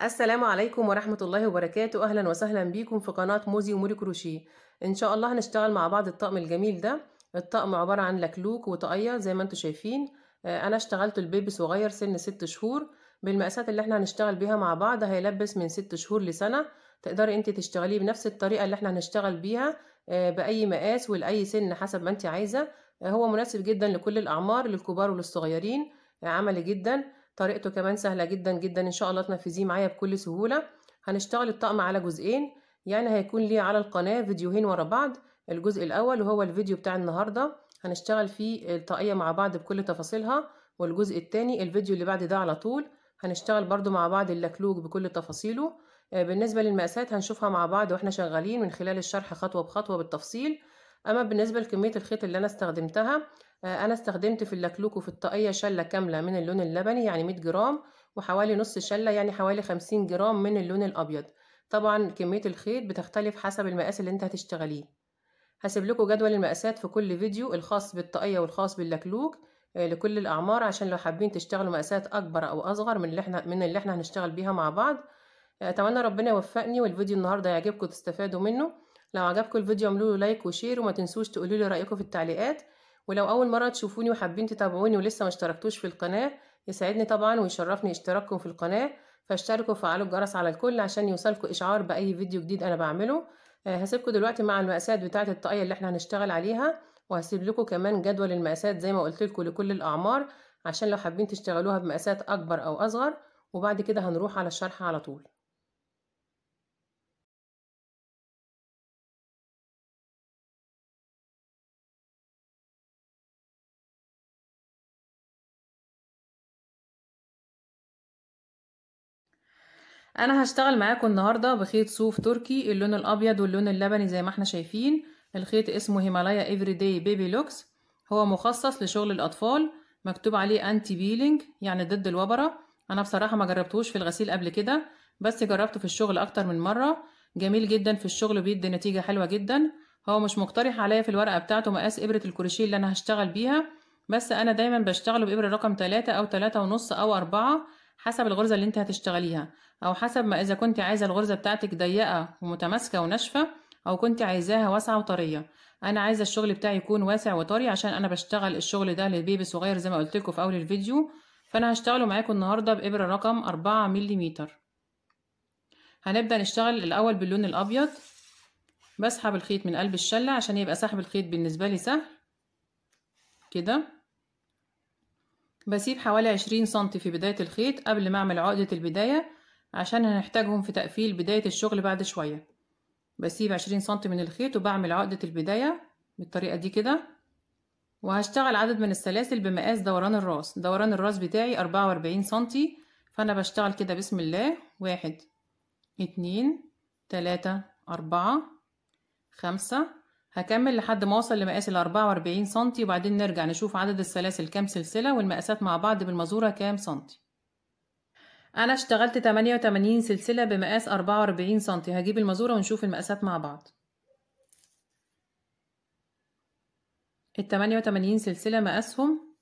السلام عليكم ورحمة الله وبركاته أهلا وسهلا بيكم في قناة موزي وموري كروشيه إن شاء الله هنشتغل مع بعض الطقم الجميل ده الطقم عبارة عن لكلوك وطقية زي ما انتوا شايفين آه، أنا اشتغلت البيبي صغير سن ست شهور بالمقاسات اللي احنا هنشتغل بيها مع بعض هيلبس من ست شهور لسنة تقدري انت تشتغليه بنفس الطريقة اللي احنا هنشتغل بيها آه، بأي مقاس ولأي سن حسب ما انت عايزة آه، هو مناسب جدا لكل الأعمار للكبار وللصغيرين عملي جدا طريقته كمان سهلة جدا جدا إن شاء الله تنفذيه معايا بكل سهولة هنشتغل الطقم على جزئين يعني هيكون ليه على القناة فيديوهين ورا بعض الجزء الأول وهو الفيديو بتاع النهاردة هنشتغل فيه الطاقية مع بعض بكل تفاصيلها والجزء التاني الفيديو اللي بعد ده على طول هنشتغل برضو مع بعض اللكلوك بكل تفاصيله آه، بالنسبة للمقاسات هنشوفها مع بعض واحنا شغالين من خلال الشرح خطوة بخطوة بالتفصيل أما بالنسبة لكمية الخيط اللي أنا استخدمتها آه، أنا استخدمت في اللكلوك وفي الطاقية شلة كاملة من اللون اللبني يعني 100 جرام وحوالي نص شلة يعني حوالي 50 جرام من اللون الأبيض طبعا كمية الخيط بتختلف حسب المقاس اللي انت هتشتغليه هسيب لكم جدول المقاسات في كل فيديو الخاص بالطاقية والخاص باللكلوك آه، لكل الأعمار عشان لو حابين تشتغلوا مقاسات أكبر أو أصغر من اللي احنا من اللي احنا هنشتغل بيها مع بعض آه، أتمنى ربنا يوفقني والفيديو النهاردة يعجبكم تستفادوا منه لو عجبكم الفيديو اعملوا له لايك وشير وما تنسوش تقولوا لي رأيكم في التعليقات ولو أول مرة تشوفوني وحابين تتابعوني ولسه ما اشتركتوش في القناة يسعدني طبعا ويشرفني اشتراككم في القناة فاشتركوا وفعلوا الجرس على الكل عشان يوصلكوا إشعار بأي فيديو جديد أنا بعمله آه، هسيبكم دلوقتي مع المقاسات بتاعة الطاقية اللي احنا هنشتغل عليها وهسيب لكم كمان جدول المقاسات زي ما قلت لكم لكل الأعمار عشان لو حابين تشتغلوها بمقاسات أكبر أو أصغر وبعد كده هنروح على الشرح على طول انا هشتغل معاكم النهارده بخيط صوف تركي اللون الابيض واللون اللبني زي ما احنا شايفين الخيط اسمه هيمالايا ايفري داي بيبي لوكس هو مخصص لشغل الاطفال مكتوب عليه انتي بيلينج يعني ضد الوبره انا بصراحه ما جربتهوش في الغسيل قبل كده بس جربته في الشغل اكتر من مره جميل جدا في الشغل بيدي نتيجه حلوه جدا هو مش مقترح عليا في الورقه بتاعته مقاس ابره الكروشيه اللي انا هشتغل بيها بس انا دايما بشتغله بابره رقم 3 او 3.5 ونص او 4 حسب الغرزه اللي انت هتشتغليها أو حسب ما إذا كنت عايزة الغرزة بتاعتك ضيقة ومتماسكة وناشفة أو كنت عايزاها واسعة وطرية أنا عايزة الشغل بتاعي يكون واسع وطري عشان أنا بشتغل الشغل ده للبيبي صغير زي ما قلتلكوا في أول الفيديو فأنا هشتغله معاكم النهاردة بإبرة رقم أربعة ملم هنبدأ نشتغل الأول باللون الأبيض بسحب الخيط من قلب الشلة عشان يبقى سحب الخيط بالنسبة لي سهل كده بسيب حوالي عشرين سنتي في بداية الخيط قبل ما أعمل عقدة البداية عشان هنحتاجهم في تقفيل بداية الشغل بعد شوية بسيب عشرين سنتي من الخيط وبعمل عقدة البداية بالطريقة دي كده وهشتغل عدد من السلاسل بمقاس دوران الراس دوران الراس بتاعي أربعة وأربعين سنتي فأنا بشتغل كده بسم الله واحد اتنين تلاتة أربعة خمسة هكمل لحد ما أوصل لمقاس الأربعة وأربعين سنتي وبعدين نرجع نشوف عدد السلاسل كام سلسلة والمقاسات مع بعض بالمزورة كام سنتي أنا اشتغلت 88 سلسلة بمقاس 44 سنتي هجيب المزوره ونشوف المقاسات مع بعض ال 88 سلسلة مقاسهم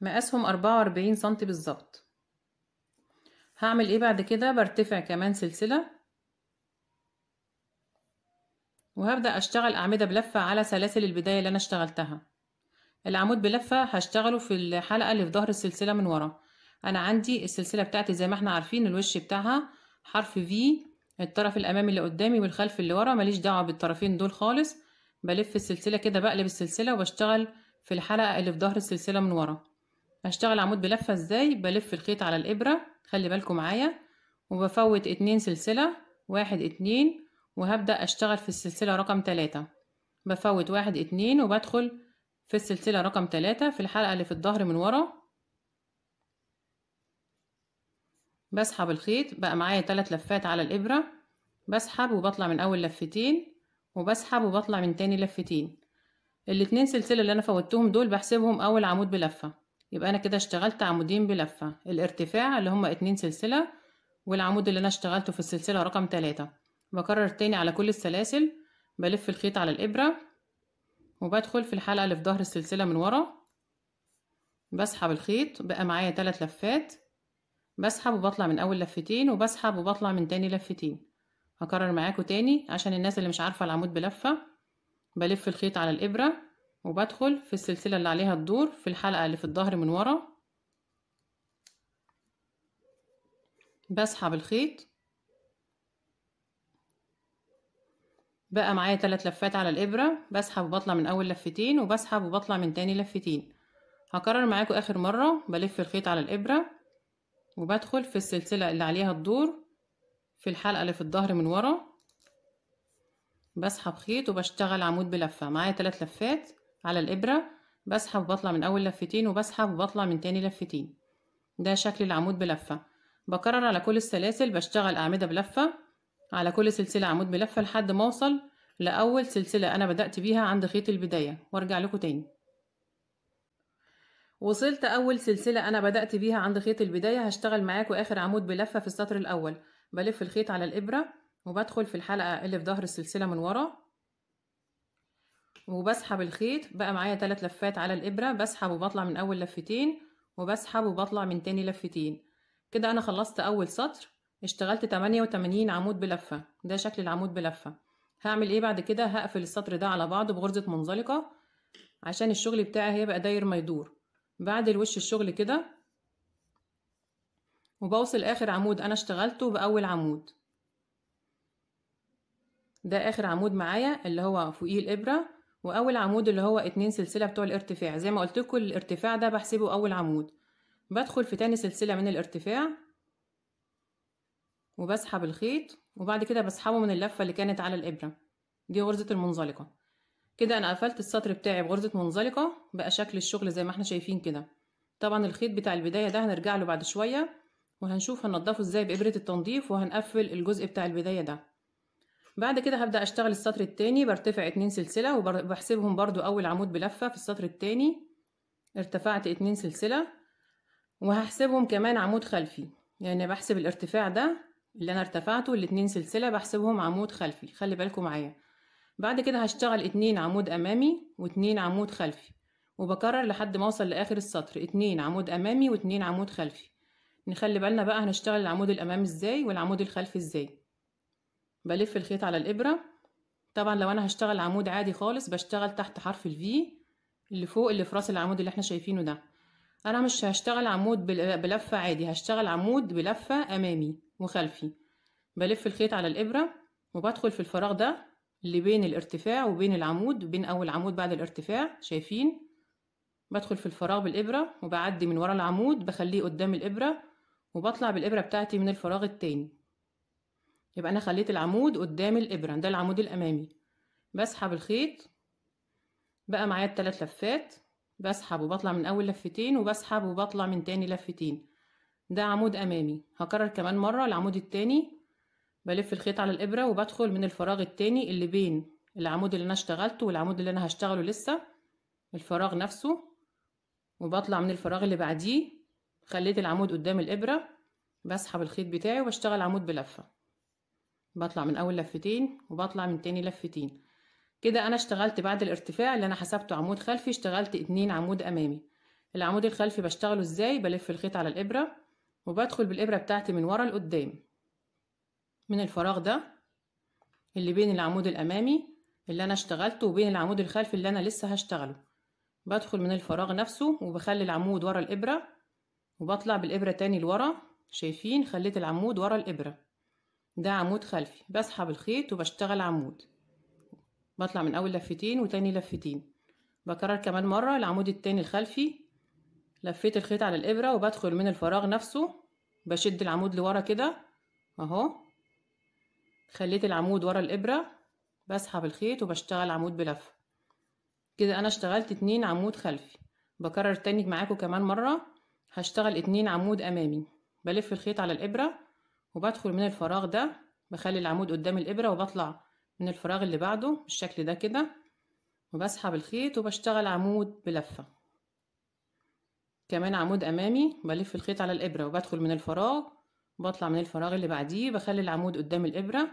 مقاسهم 44 سنتي بالظبط هعمل ايه بعد كده برتفع كمان سلسلة وهبدأ أشتغل أعمدة بلفة على سلاسل البداية اللي أنا اشتغلتها العمود بلفة هشتغله في الحلقة اللي في ظهر السلسلة من ورا أنا عندي السلسلة بتاعتي زي ما احنا عارفين الوش بتاعها حرف V الطرف الأمامي اللي قدامي والخلف اللي ورا ماليش دعوة بالطرفين دول خالص بلف السلسلة كده بقلب السلسلة وبشتغل في الحلقة اللي في ظهر السلسلة من ورا هشتغل عمود بلفة ازاي بلف الخيط على الإبرة خلي بالكم معايا وبفوت اتنين سلسلة واحد اتنين وهبدأ أشتغل في السلسلة رقم تلاتة بفوت واحد اتنين وبدخل في السلسلة رقم تلاتة في الحلقة اللي في الظهر من ورا بسحب الخيط بقى معايا تلات لفات على الإبرة بسحب وبطلع من أول لفتين وبسحب وبطلع من تاني لفتين الاتنين سلسلة اللي أنا فوتهم دول بحسبهم أول عمود بلفة يبقى أنا كده اشتغلت عمودين بلفة الارتفاع اللي هما اتنين سلسلة والعمود اللي أنا اشتغلته في السلسلة رقم تلاتة بكرر تاني على كل السلاسل بلف الخيط على الإبرة وبدخل في الحلقة اللي في ظهر السلسلة من ورا بسحب الخيط بقى معايا تلات لفات بسحب وبطلع من أول لفتين وبسحب وبطلع من تاني لفتين هكرر معاكم تاني عشان الناس اللي مش عارفة العمود بلفة بلف الخيط على الإبرة وبدخل في السلسلة اللي عليها الدور في الحلقة اللي في الظهر من ورا بسحب الخيط بقى معايا تلات لفات على الإبرة بسحب وبطلع من أول لفتين وبسحب وبطلع من تاني لفتين هكرر معاكم آخر مرة بلف الخيط على الإبرة وبدخل في السلسلة اللي عليها الدور في الحلقة اللي في الظهر من ورا بسحب خيط وبشتغل عمود بلفة معايا تلات لفات على الإبرة بسحب وبطلع من أول لفتين وبسحب وبطلع من تاني لفتين ده شكل العمود بلفة بكرر على كل السلاسل بشتغل أعمدة بلفة على كل سلسلة عمود ملفة لحد ما أوصل لأول سلسلة أنا بدأت بيها عند خيط البداية وأرجع لكم تاني وصلت أول سلسلة أنا بدأت بيها عند خيط البداية هشتغل معاكم آخر عمود بلفة في السطر الأول بلف الخيط على الإبرة وبدخل في الحلقة اللي في ظهر السلسلة من ورا وبسحب الخيط بقى معايا تلات لفات على الإبرة بسحب وبطلع من أول لفتين وبسحب وبطلع من تاني لفتين كده أنا خلصت أول سطر اشتغلت 88 عمود بلفة ده شكل العمود بلفة هعمل ايه بعد كده هقفل السطر ده على بعضه بغرزة منزلقة عشان الشغل بتاعي هيبقى داير ما يدور بعد الوش الشغل كده وبوصل اخر عمود انا اشتغلته باول عمود ده اخر عمود معايا اللي هو فوقيه الابره واول عمود اللي هو اتنين سلسله بتوع الارتفاع زي ما قلت لكم الارتفاع ده بحسبه اول عمود بدخل في تاني سلسله من الارتفاع وبسحب الخيط وبعد كده بسحبه من اللفة اللي كانت على الإبرة دي غرزة المنزلقة كده أنا قفلت السطر بتاعي بغرزة منزلقة بقى شكل الشغل زي ما احنا شايفين كده طبعا الخيط بتاع البداية ده هنرجع له بعد شوية وهنشوف هننضفه ازاي بإبرة التنظيف وهنقفل الجزء بتاع البداية ده بعد كده هبدأ أشتغل السطر التاني برتفع اتنين سلسلة وبحسبهم برضو أول عمود بلفة في السطر التاني ارتفعت اتنين سلسلة وهحسبهم كمان عمود خلفي يعني بحسب الارتفاع ده اللي انا ارتفعته الاتنين سلسلة بحسبهم عمود خلفي خلي بالكم معايا بعد كده هشتغل اتنين عمود امامي واتنين عمود خلفي وبكرر لحد ما اوصل لاخر السطر اتنين عمود امامي واتنين عمود خلفي نخلي بالنا بقى هنشتغل العمود الامامي ازاي والعمود الخلفي ازاي بلف الخيط على الابره طبعا لو انا هشتغل عمود عادي خالص بشتغل تحت حرف الفي اللي فوق اللي في راس العمود اللي احنا شايفينه ده انا مش هشتغل عمود بلفة عادي هشتغل عمود بلفة امامي وخلفي بلف الخيط على الابرة وبدخل في الفراغ ده اللي بين الارتفاع وبين العمود بين اول عمود بعد الارتفاع شايفين بدخل في الفراغ بالابرة وبعدي من ورا العمود بخليه قدام الابرة وبطلع بالابرة بتاعتي من الفراغ التاني يبقى انا خليت العمود قدام الابرة ده العمود الامامي بسحب الخيط بقى معايا التلات لفات بسحب وبطلع من اول لفتين وبسحب وبطلع من تاني لفتين ده عمود امامي هكرر كمان مره العمود التاني بلف الخيط على الابره وبدخل من الفراغ التاني اللي بين العمود اللي انا اشتغلته والعمود اللي انا هشتغله لسه الفراغ نفسه وبطلع من الفراغ اللي بعديه خليت العمود قدام الابره بسحب الخيط بتاعي وبشتغل عمود بلفه بطلع من اول لفتين وبطلع من تاني لفتين كده أنا اشتغلت بعد الارتفاع اللي أنا حسبته عمود خلفي اشتغلت اتنين عمود أمامي العمود الخلفي بشتغله ازاي بلف الخيط على الإبرة وبدخل بالإبرة بتاعتي من ورا لقدام من الفراغ ده اللي بين العمود الأمامي اللي أنا اشتغلته وبين العمود الخلفي اللي أنا لسه هشتغله بدخل من الفراغ نفسه وبخلي العمود ورا الإبرة وبطلع بالإبرة تاني لورا شايفين خليت العمود ورا الإبرة ده عمود خلفي بسحب الخيط وبشتغل عمود بطلع من اول لفتين وتاني لفتين بكرر كمان مرة العمود التاني الخلفي لفيت الخيط على الابرة وبدخل من الفراغ نفسه بشد العمود لورا كده اهو خليت العمود ورا الابرة بسحب الخيط وبشتغل عمود بلفة كده انا اشتغلت اتنين عمود خلفي بكرر تاني معاكم كمان مرة هشتغل اتنين عمود امامي بلف الخيط على الابرة وبدخل من الفراغ ده بخلي العمود قدام الابرة وبطلع من الفراغ اللي بعده بالشكل ده كده وبسحب الخيط وبشتغل عمود بلفة كمان عمود امامي بلف الخيط على الابرة وبدخل من الفراغ بطلع من الفراغ اللي بعديه بخلي العمود قدام الابرة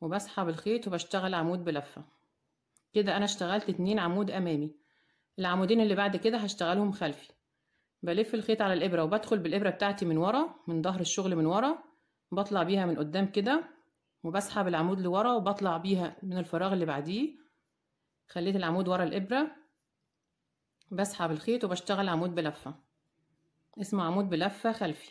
وبسحب الخيط وبشتغل عمود بلفة كده انا اشتغلت اتنين عمود امامي العمودين اللي بعد كده هشتغلهم خلفي بلف الخيط على الابرة وبدخل بالابرة بتاعتي من ورا من ظهر الشغل من ورا بطلع بيها من قدام كده وبسحب العمود لورا وبطلع بيها من الفراغ اللي بعديه خليت العمود ورا الإبرة بسحب الخيط وبشتغل عمود بلفة اسمه عمود بلفة خلفي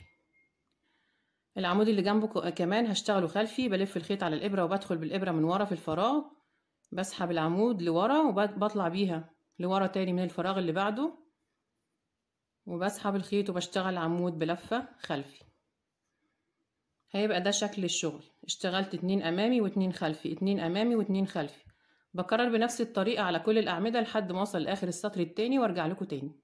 العمود اللي جنبه كمان هشتغله خلفي بلف الخيط على الإبرة وبدخل بالإبرة من ورا في الفراغ بسحب العمود لورا وبطلع بيها لورا تاني من الفراغ اللي بعده وبسحب الخيط وبشتغل عمود بلفة خلفي هيبقى ده شكل الشغل اشتغلت اتنين امامي واتنين خلفي اتنين امامي واتنين خلفي بكرر بنفس الطريقة على كل الأعمدة لحد ما أوصل لآخر السطر التاني وأرجع لكم تاني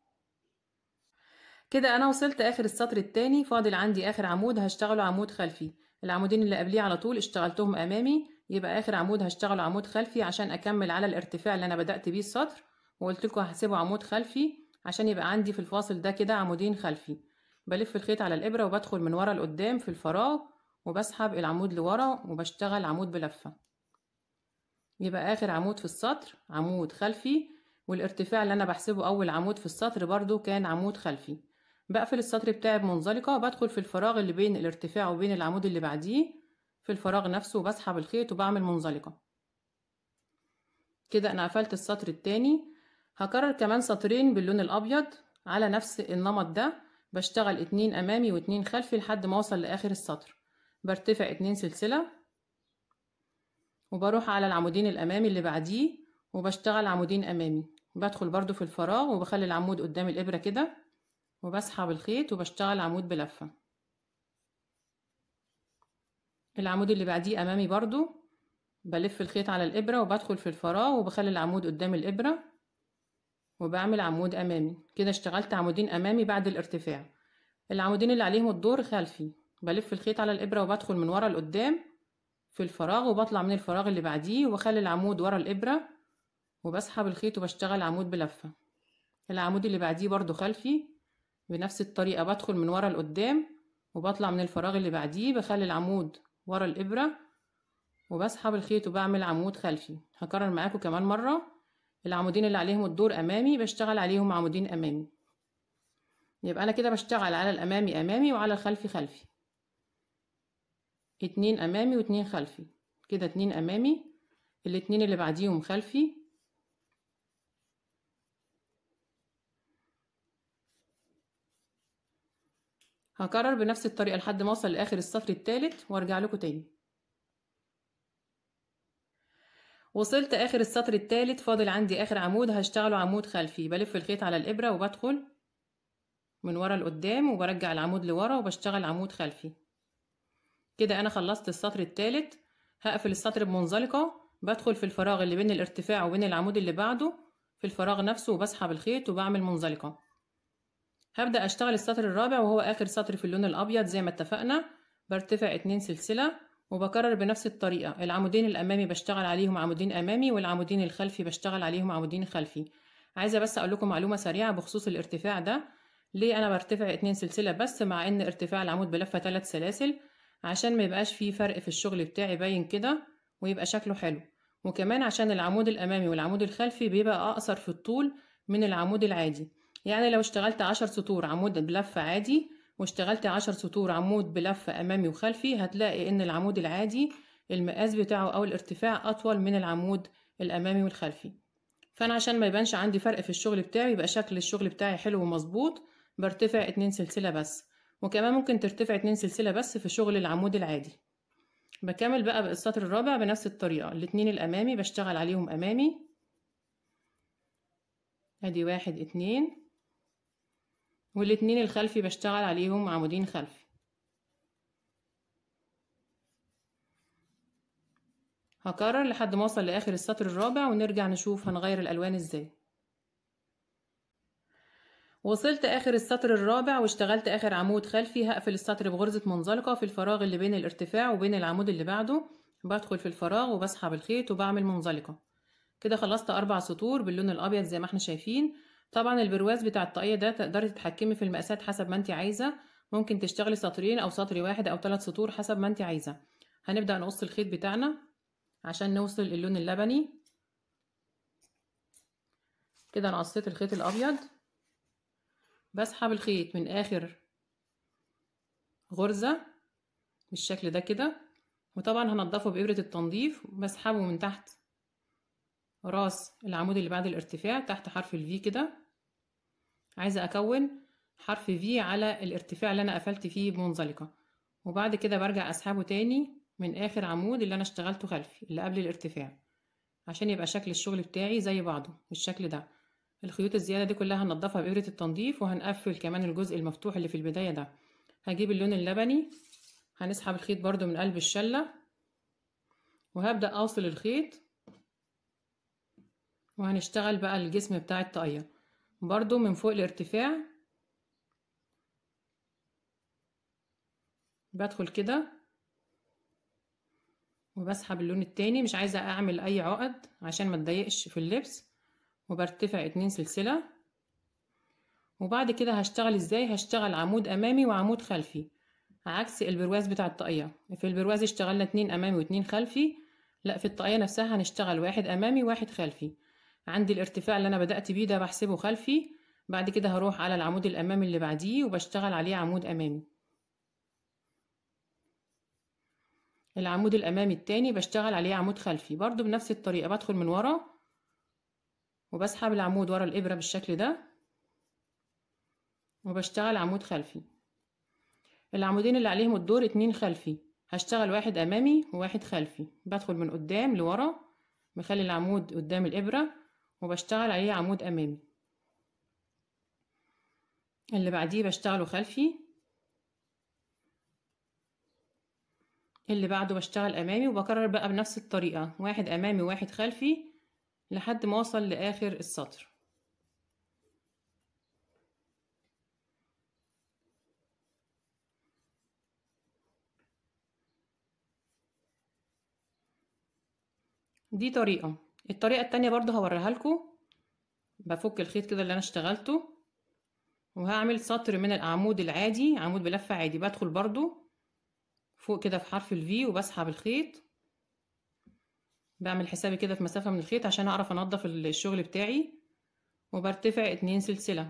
كده أنا وصلت آخر السطر التاني فاضل عندي آخر عمود هشتغله عمود خلفي العمودين اللي قبليه على طول اشتغلتهم أمامي يبقى آخر عمود هشتغله عمود خلفي عشان أكمل على الارتفاع اللي أنا بدأت بيه السطر وقلت لكم هسيبه عمود خلفي عشان يبقى عندي في الفاصل ده كده عمودين خلفي بلف الخيط على الإبرة وبدخل من ورا لقدام في الفراغ وبسحب العمود لورا وبشتغل عمود بلفة يبقى آخر عمود في السطر عمود خلفي والارتفاع اللي أنا بحسبه أول عمود في السطر برضو كان عمود خلفي بقفل السطر بتاعي بمنزلقة وبدخل في الفراغ اللي بين الارتفاع وبين العمود اللي بعديه في الفراغ نفسه وبسحب الخيط وبعمل منزلقة كده أنا قفلت السطر التاني هكرر كمان سطرين باللون الأبيض على نفس النمط ده بشتغل اتنين أمامي واتنين خلفي لحد ما أوصل لآخر السطر برتفع اتنين سلسلة وبروح على العمودين الأمامي اللي بعديه وبشتغل عمودين أمامي بدخل برضو في الفراغ وبخلي العمود قدام الإبرة كده وبسحب الخيط وبشتغل عمود بلفة العمود اللي بعديه أمامي برضو بلف الخيط على الإبرة وبدخل في الفراغ وبخلي العمود قدام الإبرة وبعمل عمود أمامي كده اشتغلت عمودين أمامي بعد الارتفاع العمودين اللي عليهم الدور خلفي بلف الخيط على الإبرة وبدخل من ورا لقدام في الفراغ وبطلع من الفراغ اللي بعديه وبخلي العمود ورا الإبرة وبسحب الخيط وبشتغل عمود بلفة العمود اللي بعديه برضو خلفي بنفس الطريقة بدخل من ورا لقدام وبطلع من الفراغ اللي بعديه بخلي العمود ورا الإبرة وبسحب الخيط وبعمل عمود خلفي هكرر معاكم كمان مرة العمودين اللي عليهم الدور أمامي بشتغل عليهم عمودين أمامي يبقى أنا كده بشتغل على الأمامي أمامي وعلى الخلفي خلفي اتنين امامي واتنين خلفي كده اتنين امامي الاتنين اللي بعديهم خلفي هكرر بنفس الطريقة لحد ما اوصل لاخر السطر التالت وارجع لكم تاني وصلت اخر السطر التالت فاضل عندي اخر عمود هشتغله عمود خلفي بلف الخيط على الابرة وبدخل من ورا لقدام وبرجع العمود لورا وبشتغل عمود خلفي كده أنا خلصت السطر التالت هقفل السطر بمنزلقة بدخل في الفراغ اللي بين الارتفاع وبين العمود اللي بعده في الفراغ نفسه وبسحب الخيط وبعمل منزلقة هبدأ أشتغل السطر الرابع وهو آخر سطر في اللون الأبيض زي ما اتفقنا برتفع اتنين سلسلة وبكرر بنفس الطريقة العمودين الأمامي بشتغل عليهم عمودين أمامي والعمودين الخلفي بشتغل عليهم عمودين خلفي عايزة بس أقول لكم معلومة سريعة بخصوص الارتفاع ده ليه أنا برتفع اتنين سلسلة بس مع إن ارتفاع العمود بلفة تلات سلاسل عشان ما يبقاش فيه فرق في الشغل بتاعي باين كده ويبقى شكله حلو وكمان عشان العمود الأمامي والعمود الخلفي بيبقى أقصر في الطول من العمود العادي يعني لو اشتغلت عشر سطور عمود بلفة عادي واشتغلت عشر سطور عمود بلفة أمامي وخلفي هتلاقي إن العمود العادي المقاس بتاعه أو الارتفاع أطول من العمود الأمامي والخلفي فأنا عشان ما يبانش عندي فرق في الشغل بتاعي يبقى شكل الشغل بتاعي حلو ومظبوط برتفع اتنين سلسلة بس وكمان ممكن ترتفع اتنين سلسلة بس في شغل العمود العادي بكمل بقى بالسطر الرابع بنفس الطريقة الاتنين الأمامي بشتغل عليهم أمامي ادي واحد اتنين والاتنين الخلفي بشتغل عليهم عمودين خلفي هكرر لحد ما اوصل لاخر السطر الرابع ونرجع نشوف هنغير الالوان ازاي وصلت آخر السطر الرابع واشتغلت آخر عمود خلفي هقفل السطر بغرزة منزلقة في الفراغ اللي بين الارتفاع وبين العمود اللي بعده بدخل في الفراغ وبسحب الخيط وبعمل منزلقة كده خلصت أربع سطور باللون الأبيض زي ما احنا شايفين طبعا البرواز بتاع الطاقية ده تقدري تتحكمي في المقاسات حسب ما انت عايزة ممكن تشتغلي سطرين أو سطر واحد أو ثلاث سطور حسب ما انت عايزة هنبدأ نقص الخيط بتاعنا عشان نوصل اللون اللبني كده انا قصيت الخيط الأبيض بسحب الخيط من آخر غرزة بالشكل ده كده وطبعا هنضفه بإبرة التنظيف بسحبه من تحت راس العمود اللي بعد الارتفاع تحت حرف الفي كده عايزة أكون حرف في على الارتفاع اللي أنا قفلت فيه بمنزلقة وبعد كده برجع أسحبه تاني من آخر عمود اللي أنا اشتغلته خلفي اللي قبل الارتفاع عشان يبقى شكل الشغل بتاعي زي بعضه بالشكل ده الخيوط الزيادة دي كلها هنضفها بإبرة التنظيف وهنقفل كمان الجزء المفتوح اللي في البداية ده هجيب اللون اللبني هنسحب الخيط برده من قلب الشلة وهبدأ أوصل الخيط وهنشتغل بقى الجسم بتاع الطاقية برده من فوق الارتفاع بدخل كده وبسحب اللون التاني مش عايزة اعمل اي عقد عشان ما تضايقش في اللبس وبرتفع اتنين سلسلة وبعد كده هشتغل ازاي هشتغل عمود امامي وعمود خلفي عكس البرواز بتاع الطاقية في البرواز اشتغلنا اتنين امامي واتنين خلفي لا في الطاقية نفسها هنشتغل واحد امامي واحد خلفي عندي الارتفاع اللي انا بدأت بيه ده بحسبه خلفي بعد كده هروح على العمود الامامي اللي بعديه وبشتغل عليه عمود امامي العمود الامامي التاني بشتغل عليه عمود خلفي برضو بنفس الطريقة بدخل من ورا وبسحب العمود ورا الإبرة بالشكل ده وبشتغل عمود خلفي العمودين اللي عليهم الدور اتنين خلفي هشتغل واحد أمامي وواحد خلفي بدخل من قدام لورا مخلي العمود قدام الإبرة وبشتغل عليه عمود أمامي اللي بعديه بشتغله خلفي اللي بعده بشتغل أمامي وبكرر بقى بنفس الطريقة واحد أمامي وواحد خلفي لحد ما وصل لآخر السطر دي طريقة الطريقة التانية برضو هوريها لكم بفك الخيط كده اللي انا اشتغلته وهعمل سطر من العمود العادي عمود بلفة عادي بدخل برضو فوق كده في حرف الفي وبسحب الخيط بعمل حسابي كده في مسافة من الخيط عشان أعرف أنضف الشغل بتاعي وبرتفع اتنين سلسلة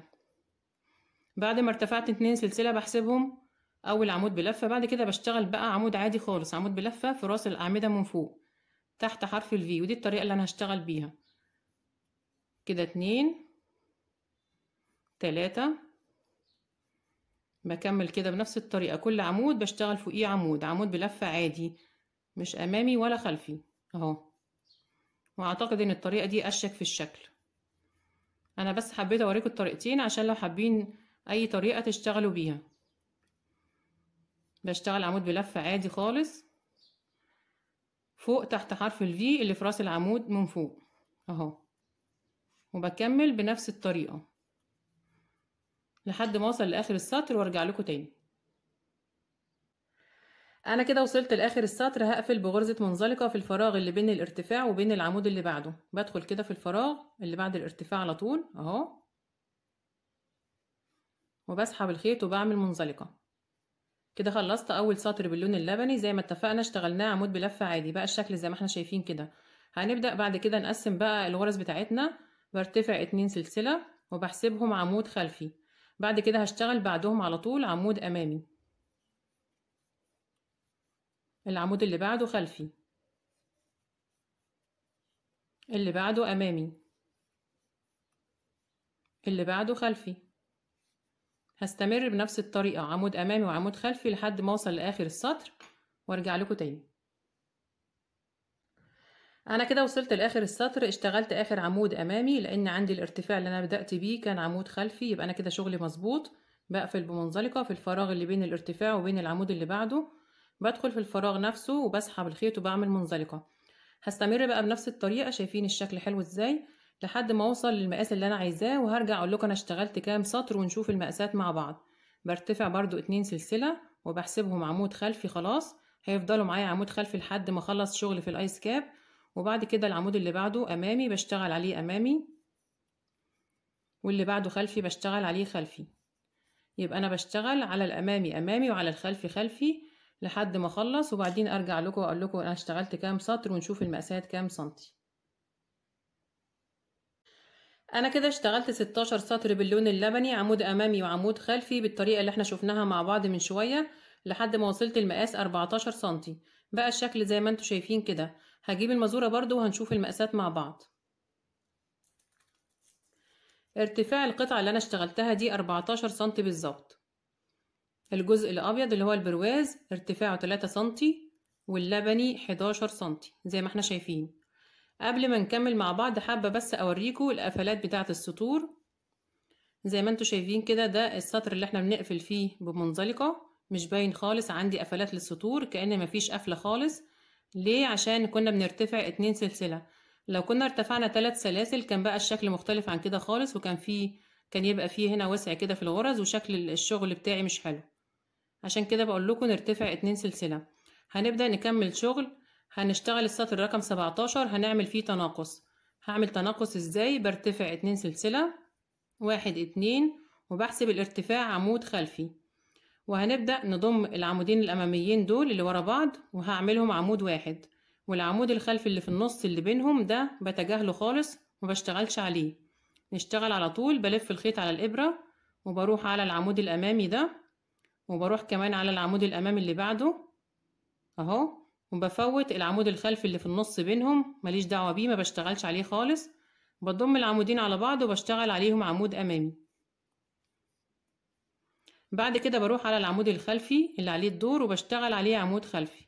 بعد ما ارتفعت اتنين سلسلة بحسبهم أول عمود بلفة بعد كده بشتغل بقى عمود عادي خالص عمود بلفة في راس الأعمدة من فوق تحت حرف الفي ودي الطريقة اللي أنا هشتغل بيها كده اتنين تلاتة بكمل كده بنفس الطريقة كل عمود بشتغل فوقيه عمود عمود بلفة عادي مش أمامي ولا خلفي اهو واعتقد ان الطريقه دي اشك في الشكل انا بس حبيت اوريكم الطريقتين عشان لو حابين اي طريقه تشتغلوا بيها بشتغل عمود بلفة عادي خالص فوق تحت حرف الفي اللي في راس العمود من فوق اهو وبكمل بنفس الطريقه لحد ما اوصل لاخر السطر وارجع لكم تاني أنا كده وصلت لآخر السطر هقفل بغرزة منزلقة في الفراغ اللي بين الارتفاع وبين العمود اللي بعده بدخل كده في الفراغ اللي بعد الارتفاع على طول أهو وبسحب الخيط وبعمل منزلقة كده خلصت أول سطر باللون اللبني زي ما اتفقنا اشتغلناه عمود بلف عادي بقى الشكل زي ما احنا شايفين كده هنبدأ بعد كده نقسم بقى الغرز بتاعتنا برتفع اتنين سلسلة وبحسبهم عمود خلفي بعد كده هشتغل بعدهم على طول عمود أمامي العمود اللي بعده خلفي اللي بعده أمامي اللي بعده خلفي هستمر بنفس الطريقة عمود أمامي وعمود خلفي لحد ما أوصل لآخر السطر وارجع لكم تاني أنا كده وصلت لآخر السطر اشتغلت آخر عمود أمامي لأن عندي الارتفاع اللي أنا بدأت بيه كان عمود خلفي يبقى أنا كده شغلي مظبوط بقفل بمنزلقة في الفراغ اللي بين الارتفاع وبين العمود اللي بعده بدخل في الفراغ نفسه وبسحب الخيط وبعمل منزلقة هستمر بقى بنفس الطريقة شايفين الشكل حلو ازاي لحد ما اوصل للمقاس اللي انا عايزاه وهرجع اقول لكم انا اشتغلت كام سطر ونشوف المقاسات مع بعض برتفع برضو اتنين سلسلة وبحسبهم عمود خلفي خلاص هيفضلوا معايا عمود خلفي لحد ما اخلص شغل في الايس كاب وبعد كده العمود اللي بعده امامي بشتغل عليه امامي واللي بعده خلفي بشتغل عليه خلفي يبقى انا بشتغل على الامامي امامي وعلى الخلفي خلفي لحد ما اخلص وبعدين ارجع لكم واقول لكم انا اشتغلت كام سطر ونشوف المقاسات كام سنتي انا كده اشتغلت 16 سطر باللون اللبني عمود امامي وعمود خلفي بالطريقه اللي احنا شفناها مع بعض من شويه لحد ما وصلت المقاس 14 سنتي بقى الشكل زي ما انتم شايفين كده هجيب المزوره برضو وهنشوف المقاسات مع بعض ارتفاع القطعه اللي انا اشتغلتها دي 14 سنتي بالظبط الجزء الأبيض اللي هو البرواز ارتفاعه 3 سنتي واللبني 11 سنتي زي ما احنا شايفين قبل ما نكمل مع بعض حابة بس أوريكم القفلات بتاعة السطور زي ما انتوا شايفين كده ده السطر اللي احنا بنقفل فيه بمنزلقة مش باين خالص عندي قفلات للسطور كأن مفيش قفلة خالص ليه عشان كنا بنرتفع اتنين سلسلة لو كنا ارتفعنا تلات سلاسل كان بقى الشكل مختلف عن كده خالص وكان فيه كان يبقى فيه هنا وسع كده في الغرز وشكل الشغل بتاعي مش حلو عشان كده بقول لكم نرتفع اتنين سلسلة هنبدأ نكمل شغل هنشتغل السطر رقم 17 هنعمل فيه تناقص هعمل تناقص ازاي برتفع اتنين سلسلة واحد اتنين وبحسب الارتفاع عمود خلفي وهنبدأ نضم العمودين الأماميين دول اللي ورا بعض وهعملهم عمود واحد والعمود الخلفي اللي في النص اللي بينهم ده بتجاهله خالص ومبشتغلش عليه نشتغل على طول بلف الخيط على الإبرة وبروح على العمود الأمامي ده وبروح كمان على العمود الامامي اللي بعده اهو وبفوت العمود الخلفي اللي في النص بينهم ماليش دعوه بيه ما بشتغلش عليه خالص بضم العمودين على بعض وبشتغل عليهم عمود امامي بعد كده بروح على العمود الخلفي اللي عليه الدور وبشتغل عليه عمود خلفي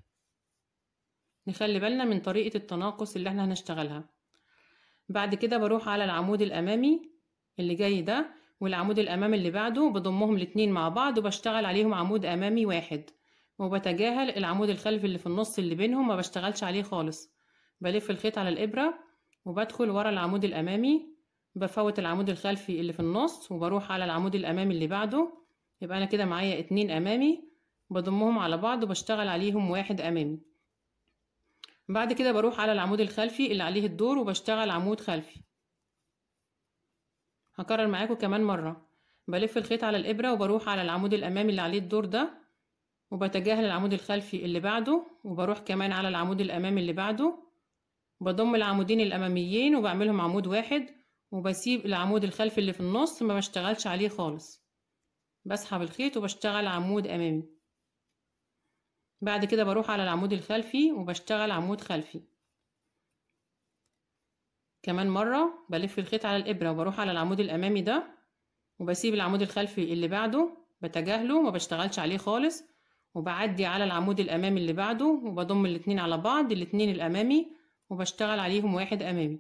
نخلي بالنا من طريقه التناقص اللي احنا هنشتغلها بعد كده بروح على العمود الامامي اللي جاي ده والعمود الأمامي اللي بعده بضمهم الاتنين مع بعض وبشتغل عليهم عمود أمامي واحد وبتجاهل العمود الخلفي اللي في النص اللي بينهم ما بشتغلش عليه خالص بلف الخيط على الإبرة وبدخل ورا العمود الأمامي بفوت العمود الخلفي اللي في النص وبروح على العمود الأمامي اللي بعده يبقى أنا كده معايا اتنين أمامي بضمهم على بعض وبشتغل عليهم واحد أمامي بعد كده بروح على العمود الخلفي اللي عليه الدور وبشتغل عمود خلفي هكرر معاكم كمان مرة بلف الخيط على الإبرة وبروح على العمود الأمامي اللي عليه الدور ده وبتجاهل العمود الخلفي اللي بعده وبروح كمان على العمود الأمامي اللي بعده بضم العمودين الأماميين وبعملهم عمود واحد وبسيب العمود الخلفي اللي في النص ما بشتغلش عليه خالص بسحب الخيط وبشتغل عمود أمامي بعد كده بروح على العمود الخلفي وبشتغل عمود خلفي كمان مرة بلف الخيط على الإبرة وبروح على العمود الأمامي ده وبسيب العمود الخلفي اللي بعده بتجاهله ما بشتغلش عليه خالص وبعدي على العمود الأمامي اللي بعده وبضم الاتنين على بعض الاتنين الأمامي وبشتغل عليهم واحد أمامي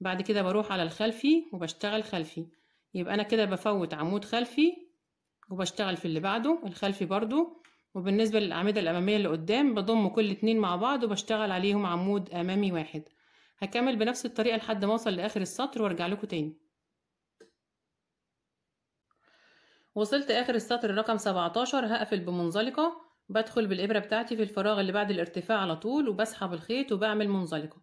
بعد كده بروح على الخلفي وبشتغل خلفي يبقى أنا كده بفوت عمود خلفي وبشتغل في اللي بعده الخلفي برضو وبالنسبة للأعمدة الأمامية اللي قدام بضم كل اتنين مع بعض وبشتغل عليهم عمود أمامي واحد هكمل بنفس الطريقة لحد ما اوصل لآخر السطر وارجع لكم تاني وصلت آخر السطر رقم 17 هقفل بمنزلقة بدخل بالإبرة بتاعتي في الفراغ اللي بعد الارتفاع على طول وبسحب الخيط وبعمل منزلقة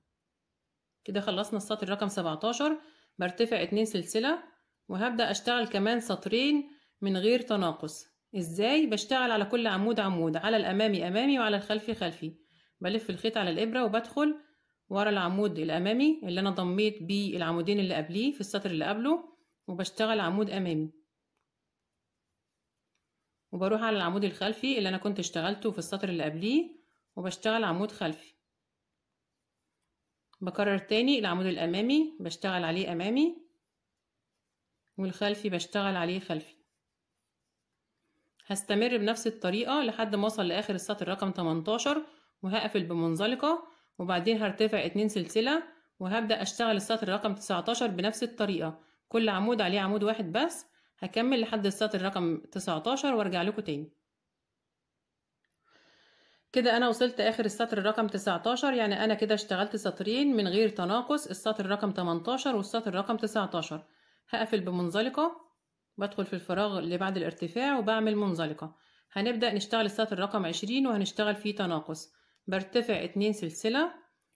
كده خلصنا السطر رقم 17 برتفع اتنين سلسلة وهبدأ أشتغل كمان سطرين من غير تناقص ازاي بشتغل على كل عمود عمود على الأمامي أمامي وعلى الخلفي خلفي بلف الخيط على الإبرة وبدخل ورا العمود الأمامي اللي أنا ضميت بيه العمودين اللي قبليه في السطر اللي قبله وبشتغل عمود أمامي وبروح على العمود الخلفي اللي أنا كنت اشتغلته في السطر اللي قبليه وبشتغل عمود خلفي بكرر تاني العمود الأمامي بشتغل عليه أمامي والخلفي بشتغل عليه خلفي هستمر بنفس الطريقة لحد ما أوصل لآخر السطر رقم 18 وهقفل بمنزلقة وبعدين هرتفع اتنين سلسلة وهبدأ أشتغل السطر رقم 19 بنفس الطريقة كل عمود عليه عمود واحد بس هكمل لحد السطر رقم 19 وارجع لكم تاني كده انا وصلت اخر السطر رقم 19 يعني انا كده اشتغلت سطرين من غير تناقص السطر رقم 18 والسطر رقم 19 هقفل بمنزلقة بدخل في الفراغ اللي بعد الارتفاع وبعمل منزلقة هنبدأ نشتغل السطر رقم 20 وهنشتغل فيه تناقص برتفع اتنين سلسلة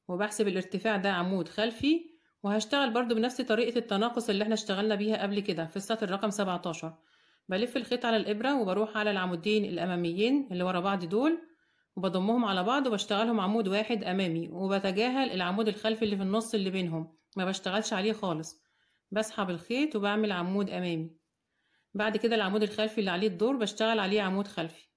وبحسب الارتفاع ده عمود خلفي وهشتغل برضو بنفس طريقة التناقص اللي احنا اشتغلنا بيها قبل كده في السطر رقم 17 بلف الخيط على الإبرة وبروح على العمودين الأماميين اللي ورا بعض دول وبضمهم على بعض وبشتغلهم عمود واحد أمامي وبتجاهل العمود الخلفي اللي في النص اللي بينهم ما بشتغلش عليه خالص بسحب الخيط وبعمل عمود أمامي بعد كده العمود الخلفي اللي عليه الدور بشتغل عليه عمود خلفي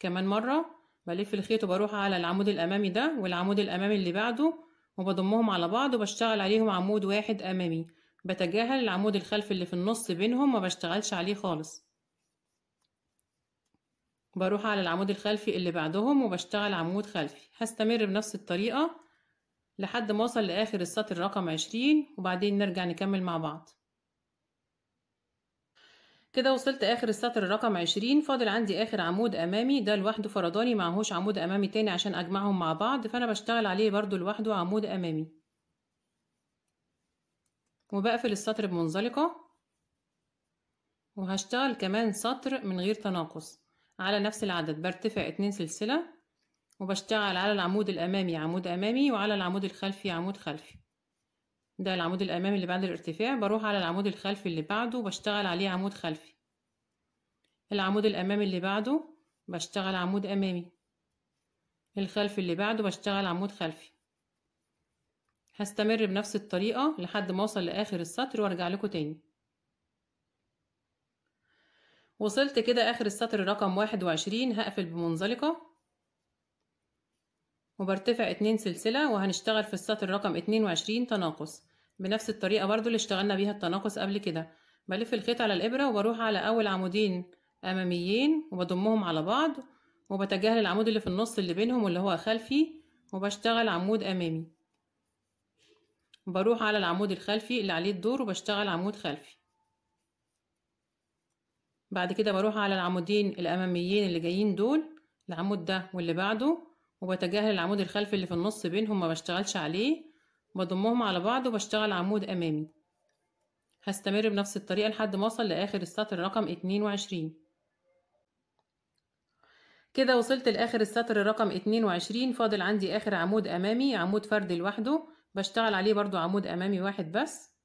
كمان مرة بلف الخيط وبروح على العمود الأمامي ده والعمود الأمامي اللي بعده وبضمهم على بعض وبشتغل عليهم عمود واحد أمامي بتجاهل العمود الخلفي اللي في النص بينهم ما بشتغلش عليه خالص بروح على العمود الخلفي اللي بعدهم وبشتغل عمود خلفي هستمر بنفس الطريقة لحد ما اوصل لآخر السطر رقم عشرين وبعدين نرجع نكمل مع بعض كده وصلت اخر السطر رقم 20 فاضل عندي اخر عمود امامي ده لوحده فرداني معهوش عمود امامي تاني عشان اجمعهم مع بعض فانا بشتغل عليه برضو لوحده عمود امامي وبقفل السطر بمنزلقه وهشتغل كمان سطر من غير تناقص على نفس العدد برتفع اتنين سلسله وبشتغل على العمود الامامي عمود امامي وعلى العمود الخلفي عمود خلفي ده العمود الأمامي اللي بعد الارتفاع بروح على العمود الخلفي اللي بعده بشتغل عليه عمود خلفي العمود الأمامي اللي بعده بشتغل عمود أمامي الخلفي اللي بعده بشتغل عمود خلفي هستمر بنفس الطريقة لحد ما اوصل لآخر السطر وارجع لكم تاني وصلت كده آخر السطر رقم واحد وعشرين هقفل بمنزلقة وبرتفع اتنين سلسلة وهنشتغل في السطر رقم اتنين وعشرين تناقص بنفس الطريقة برضو اللي اشتغلنا بيها التناقص قبل كده بلف الخيط على الإبرة وبروح على أول عمودين أماميين وبضمهم على بعض وبتجاهل العمود اللي في النص اللي بينهم واللي هو خلفي وبشتغل عمود أمامي بروح على العمود الخلفي اللي عليه الدور وبشتغل عمود خلفي بعد كده بروح على العمودين الأماميين اللي جايين دول العمود ده واللي بعده وبتجاهل العمود الخلفي اللي في النص بينهم ما بشتغلش عليه بضمهم على بعض وبشتغل عمود أمامي هستمر بنفس الطريقة لحد ما أوصل لآخر السطر رقم اتنين وعشرين كده وصلت لآخر السطر رقم اتنين وعشرين فاضل عندي آخر عمود أمامي عمود فرد لوحده بشتغل عليه برضو عمود أمامي واحد بس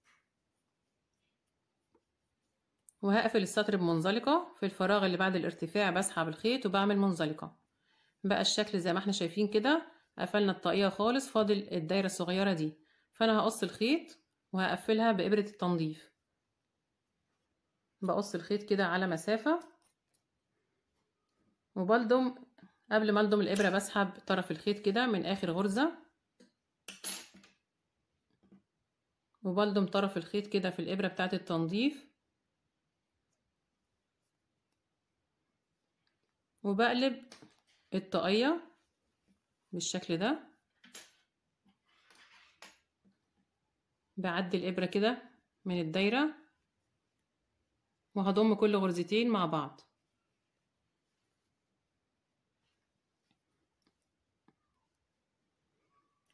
وهقفل السطر بمنزلقة في الفراغ اللي بعد الارتفاع بسحب الخيط وبعمل منزلقة بقى الشكل زي ما احنا شايفين كده قفلنا الطاقية خالص فاضل الدايرة الصغيرة دي فانا هقص الخيط وهقفلها بإبرة التنظيف بقص الخيط كده على مسافة وبلضم قبل ما الضم الإبرة بسحب طرف الخيط كده من آخر غرزة وبلضم طرف الخيط كده في الإبرة بتاعة التنظيف وبقلب الطاقية بالشكل ده بعدي الإبرة كده من الدايرة وهضم كل غرزتين مع بعض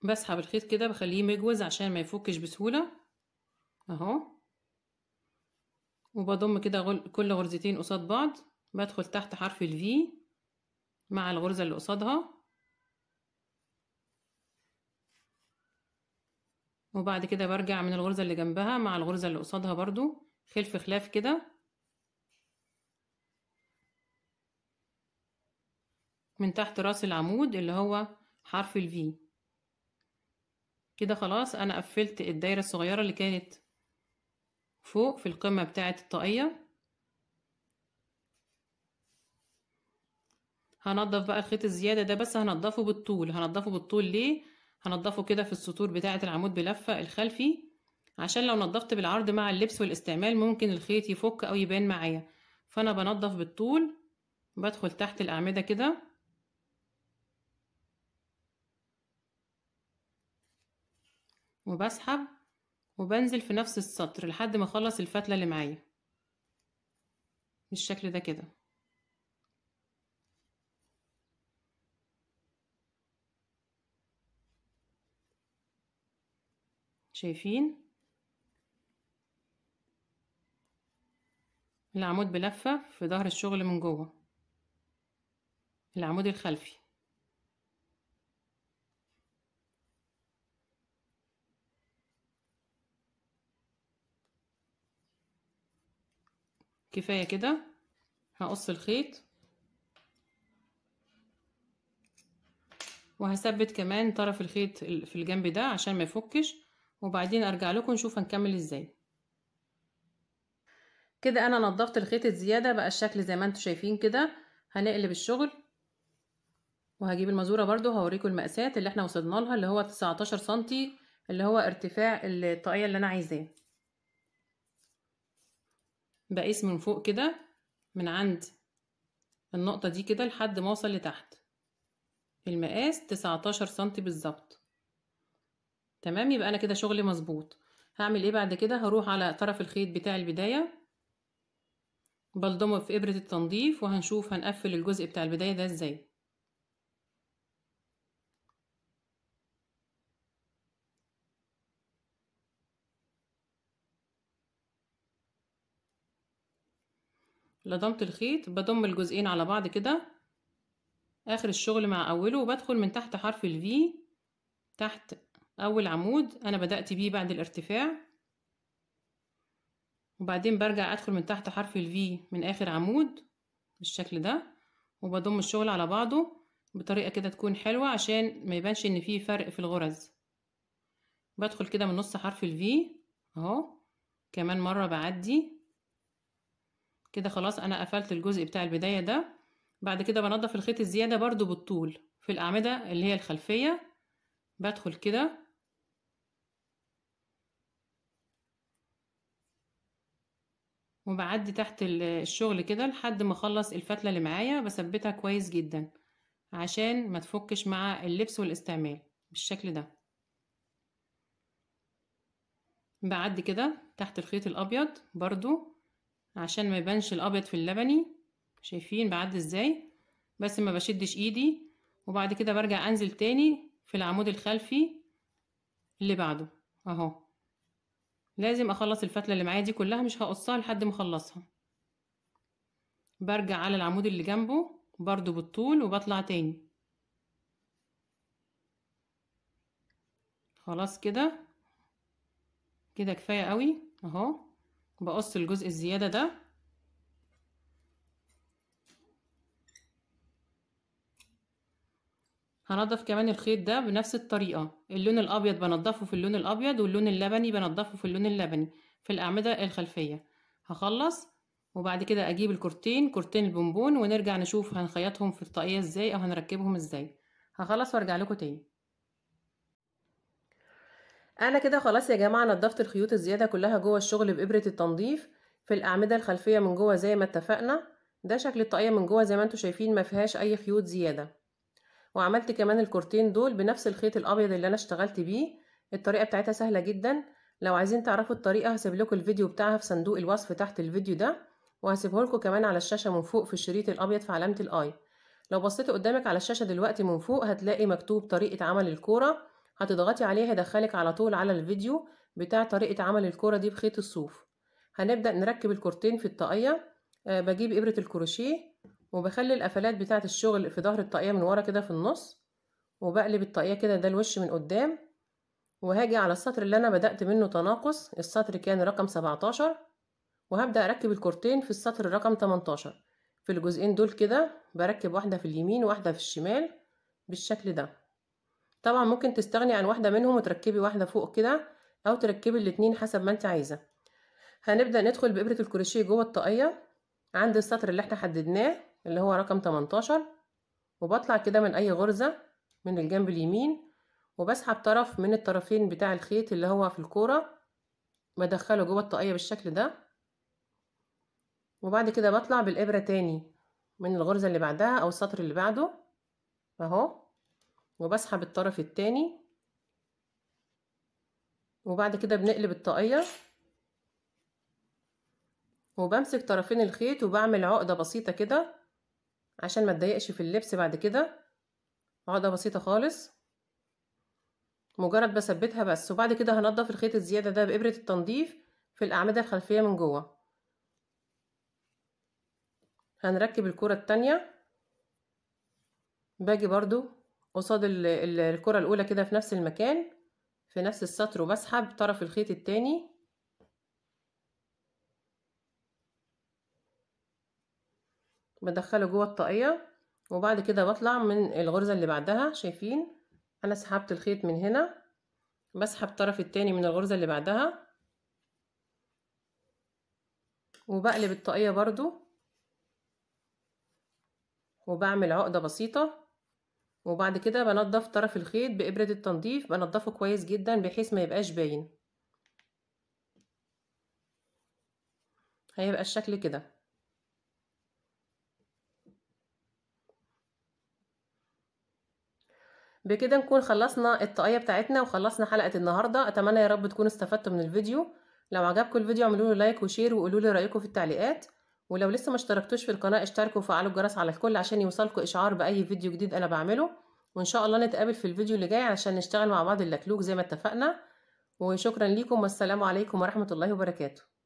بسحب الخيط كده بخليه مجوز عشان ما يفكش بسهولة اهو وبضم كده كل غرزتين قصاد بعض بدخل تحت حرف الفي مع الغرزة اللي قصادها وبعد كده برجع من الغرزة اللي جنبها مع الغرزة اللي قصادها برضو خلف خلاف كده من تحت راس العمود اللي هو حرف الفي كده خلاص انا قفلت الدايرة الصغيرة اللي كانت فوق في القمة بتاعة الطاقية هنضف بقى الخيط الزيادة ده بس هنضفه بالطول هنضفه بالطول ليه هنضفه كده في السطور بتاعة العمود بلفة الخلفي عشان لو نضفت بالعرض مع اللبس والاستعمال ممكن الخيط يفك او يبان معايا فانا بنضف بالطول بدخل تحت الاعمدة كده وبسحب وبنزل في نفس السطر لحد ما اخلص الفتلة اللي معايا بالشكل ده كده شايفين العمود بلفة في ظهر الشغل من جوه العمود الخلفي كفاية كده هقص الخيط وهثبت كمان طرف الخيط في الجنب ده عشان ما يفكش وبعدين ارجع لكم نشوف هنكمل ازاي كده انا نظفت الخيط الزياده بقى الشكل زي ما انتم شايفين كده هنقلب الشغل وهجيب المزوره برده هوريكم المقاسات اللي احنا وصلنا لها اللي هو 19 سنتي اللي هو ارتفاع الطاقيه اللي انا عايزاه بقيس من فوق كده من عند النقطه دي كده لحد ما اوصل لتحت المقاس 19 سنتي بالظبط تمام يبقى انا كده شغلي مظبوط هعمل ايه بعد كده هروح على طرف الخيط بتاع البداية بلضمه في ابرة التنظيف وهنشوف هنقفل الجزء بتاع البداية ده ازاي لضمت الخيط بضم الجزئين على بعض كده اخر الشغل مع اوله وبدخل من تحت حرف الفي تحت أول عمود أنا بدأت بيه بعد الارتفاع وبعدين برجع أدخل من تحت حرف ال الفي من آخر عمود بالشكل ده وبضم الشغل على بعضه بطريقة كده تكون حلوة عشان ما يبانش إن فيه فرق في الغرز بدخل كده من نص حرف ال الفي أهو كمان مرة بعدي كده خلاص أنا قفلت الجزء بتاع البداية ده بعد كده بنضف الخيط الزيادة برضو بالطول في الأعمدة اللي هي الخلفية بدخل كده وبعدي تحت الشغل كده لحد ما اخلص الفتله اللي معايا بثبتها كويس جدا عشان ما تفكش مع اللبس والاستعمال بالشكل ده بعدي كده تحت الخيط الابيض برضو عشان ما يبانش الابيض في اللبني شايفين بعدي ازاي بس ما بشدش ايدي وبعد كده برجع انزل تاني في العمود الخلفي اللي بعده اهو لازم اخلص الفتله اللي معايا دي كلها مش هقصها لحد ما اخلصها برجع على العمود اللي جنبه برضو بالطول وبطلع تاني خلاص كده كده كفايه قوي اهو بقص الجزء الزياده ده هنضف كمان الخيط ده بنفس الطريقة اللون الأبيض بنضفه في اللون الأبيض واللون اللبني بنضفه في اللون اللبني في الأعمدة الخلفية هخلص وبعد كده أجيب الكورتين كورتين البونبون ونرجع نشوف هنخيطهم في الطاقية ازاي أو هنركبهم ازاي هخلص وارجع لكم تاني انا كده خلاص يا جماعه نضفت الخيوط الزياده كلها جوه الشغل بابره التنظيف في الاعمده الخلفيه من جوه زي ما اتفقنا ده شكل الطاقيه من جوه زي ما انتم شايفين ما فيهاش اي خيوط زياده وعملت كمان الكورتين دول بنفس الخيط الابيض اللي انا اشتغلت بيه الطريقه بتاعتها سهله جدا لو عايزين تعرفوا الطريقه هسيب لكم الفيديو بتاعها في صندوق الوصف تحت الفيديو ده وهسيبه لكم كمان على الشاشه من فوق في الشريط الابيض في علامه الاي لو بصيت قدامك على الشاشه دلوقتي من فوق هتلاقي مكتوب طريقه عمل الكوره هتضغطي عليه هيدخلك على طول على الفيديو بتاع طريقه عمل الكوره دي بخيط الصوف هنبدا نركب الكورتين في الطاقيه أه بجيب ابره الكروشيه وبخلي القفلات بتاعة الشغل في ظهر الطاقية من ورا كده في النص وبقلب الطاقية كده ده الوش من قدام وهاجي على السطر اللي أنا بدأت منه تناقص السطر كان رقم 17 وهبدأ أركب الكورتين في السطر رقم 18 في الجزئين دول كده بركب واحدة في اليمين وواحدة في الشمال بالشكل ده طبعا ممكن تستغني عن واحدة منهم وتركبي واحدة فوق كده أو تركبي الاتنين حسب ما انت عايزة هنبدأ ندخل بإبرة الكروشيه جوه الطاقية عند السطر اللي احنا حددناه اللي هو رقم 18 وبطلع كده من اي غرزة من الجنب اليمين وبسحب طرف من الطرفين بتاع الخيط اللي هو في الكورة بدخله جوه الطاقية بالشكل ده وبعد كده بطلع بالإبرة تاني من الغرزة اللي بعدها أو السطر اللي بعده أهو وبسحب الطرف التاني وبعد كده بنقلب الطاقية وبمسك طرفين الخيط وبعمل عقدة بسيطة كده عشان ما تضايقش في اللبس بعد كده عقدة بسيطة خالص مجرد بثبتها بس وبعد كده هنضف الخيط الزيادة ده بإبرة التنظيف في الأعمدة الخلفية من جوه هنركب الكرة التانية باجي برضو قصاد الكرة الأولى كده في نفس المكان في نفس السطر وبسحب طرف الخيط التاني بدخله جوه الطاقية وبعد كده بطلع من الغرزة اللي بعدها شايفين انا سحبت الخيط من هنا بسحب الطرف التاني من الغرزة اللي بعدها وبقلب الطاقية برضو وبعمل عقدة بسيطة وبعد كده بنضف طرف الخيط بإبرة التنظيف بنضفه كويس جدا بحيث ما يبقاش باين هيبقى الشكل كده بكده نكون خلصنا الطاقية بتاعتنا وخلصنا حلقة النهاردة أتمنى يا رب تكونوا استفدتوا من الفيديو لو عجبكم الفيديو اعملوا له لايك وشير وقولوا لي رأيكم في التعليقات ولو لسه ما اشتركتوش في القناة اشتركوا وفعلوا الجرس على الكل عشان يوصلكوا إشعار بأي فيديو جديد أنا بعمله وإن شاء الله نتقابل في الفيديو اللي جاي عشان نشتغل مع بعض اللكلوك زي ما اتفقنا وشكرا ليكم والسلام عليكم ورحمة الله وبركاته